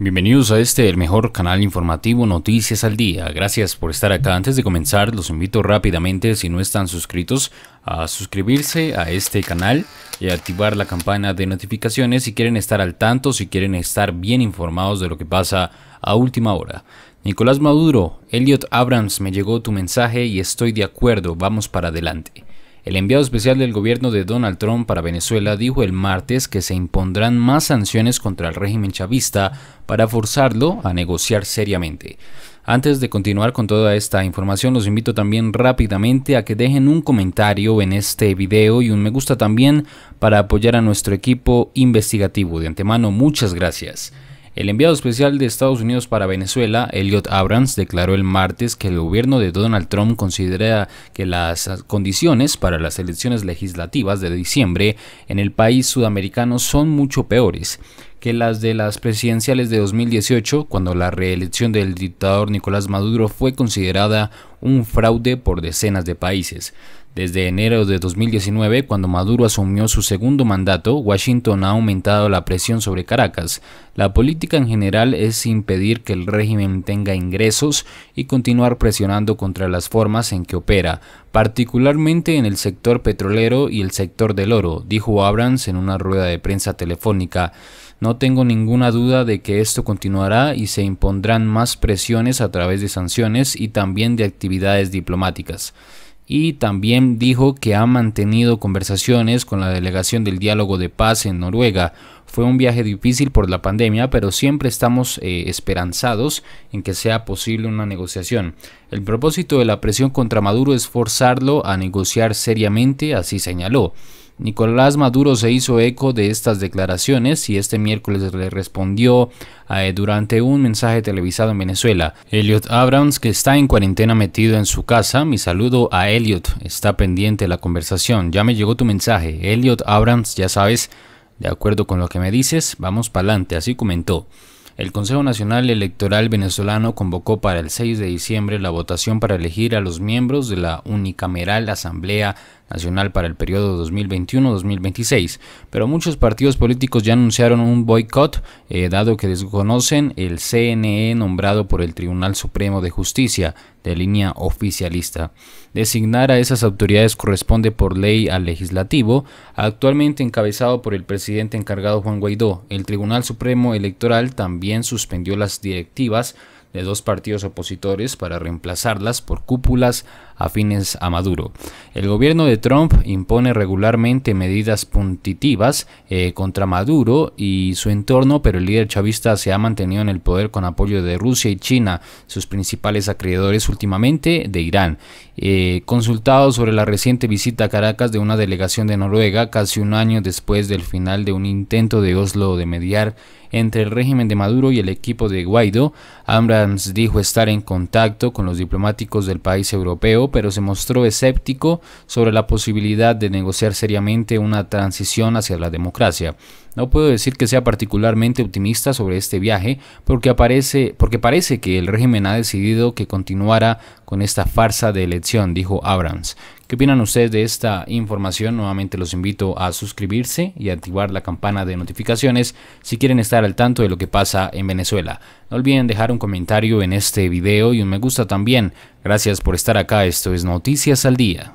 Bienvenidos a este, el mejor canal informativo Noticias al Día. Gracias por estar acá. Antes de comenzar, los invito rápidamente, si no están suscritos, a suscribirse a este canal y activar la campana de notificaciones si quieren estar al tanto, si quieren estar bien informados de lo que pasa a última hora. Nicolás Maduro, Elliot Abrams, me llegó tu mensaje y estoy de acuerdo, vamos para adelante. El enviado especial del gobierno de Donald Trump para Venezuela dijo el martes que se impondrán más sanciones contra el régimen chavista para forzarlo a negociar seriamente. Antes de continuar con toda esta información, los invito también rápidamente a que dejen un comentario en este video y un me gusta también para apoyar a nuestro equipo investigativo. De antemano, muchas gracias. El enviado especial de Estados Unidos para Venezuela, Elliot Abrams, declaró el martes que el gobierno de Donald Trump considera que las condiciones para las elecciones legislativas de diciembre en el país sudamericano son mucho peores que las de las presidenciales de 2018, cuando la reelección del dictador Nicolás Maduro fue considerada un fraude por decenas de países. Desde enero de 2019, cuando Maduro asumió su segundo mandato, Washington ha aumentado la presión sobre Caracas. La política en general es impedir que el régimen tenga ingresos y continuar presionando contra las formas en que opera, particularmente en el sector petrolero y el sector del oro, dijo Abrams en una rueda de prensa telefónica. No tengo ninguna duda de que esto continuará y se impondrán más presiones a través de sanciones y también de actividades diplomáticas. Y también dijo que ha mantenido conversaciones con la delegación del diálogo de paz en Noruega. Fue un viaje difícil por la pandemia, pero siempre estamos eh, esperanzados en que sea posible una negociación. El propósito de la presión contra Maduro es forzarlo a negociar seriamente, así señaló. Nicolás Maduro se hizo eco de estas declaraciones y este miércoles le respondió eh, durante un mensaje televisado en Venezuela. Elliot Abrams, que está en cuarentena metido en su casa, mi saludo a Elliot, está pendiente la conversación, ya me llegó tu mensaje. Elliot Abrams, ya sabes, de acuerdo con lo que me dices, vamos para adelante, así comentó. El Consejo Nacional Electoral venezolano convocó para el 6 de diciembre la votación para elegir a los miembros de la unicameral Asamblea nacional para el periodo 2021-2026, pero muchos partidos políticos ya anunciaron un boicot, eh, dado que desconocen el CNE nombrado por el Tribunal Supremo de Justicia de línea oficialista. Designar a esas autoridades corresponde por ley al legislativo, actualmente encabezado por el presidente encargado Juan Guaidó. El Tribunal Supremo Electoral también suspendió las directivas de dos partidos opositores para reemplazarlas por cúpulas afines a Maduro. El gobierno de Trump impone regularmente medidas puntitivas eh, contra Maduro y su entorno, pero el líder chavista se ha mantenido en el poder con apoyo de Rusia y China, sus principales acreedores últimamente de Irán. Eh, consultado sobre la reciente visita a Caracas de una delegación de Noruega, casi un año después del final de un intento de Oslo de mediar entre el régimen de Maduro y el equipo de Guaido, Abrams dijo estar en contacto con los diplomáticos del país europeo pero se mostró escéptico sobre la posibilidad de negociar seriamente una transición hacia la democracia. No puedo decir que sea particularmente optimista sobre este viaje porque, aparece, porque parece que el régimen ha decidido que continuara con esta farsa de elección, dijo Abrams. ¿Qué opinan ustedes de esta información? Nuevamente los invito a suscribirse y activar la campana de notificaciones si quieren estar al tanto de lo que pasa en Venezuela. No olviden dejar un comentario en este video y un me gusta también. Gracias por estar acá, esto es Noticias al Día.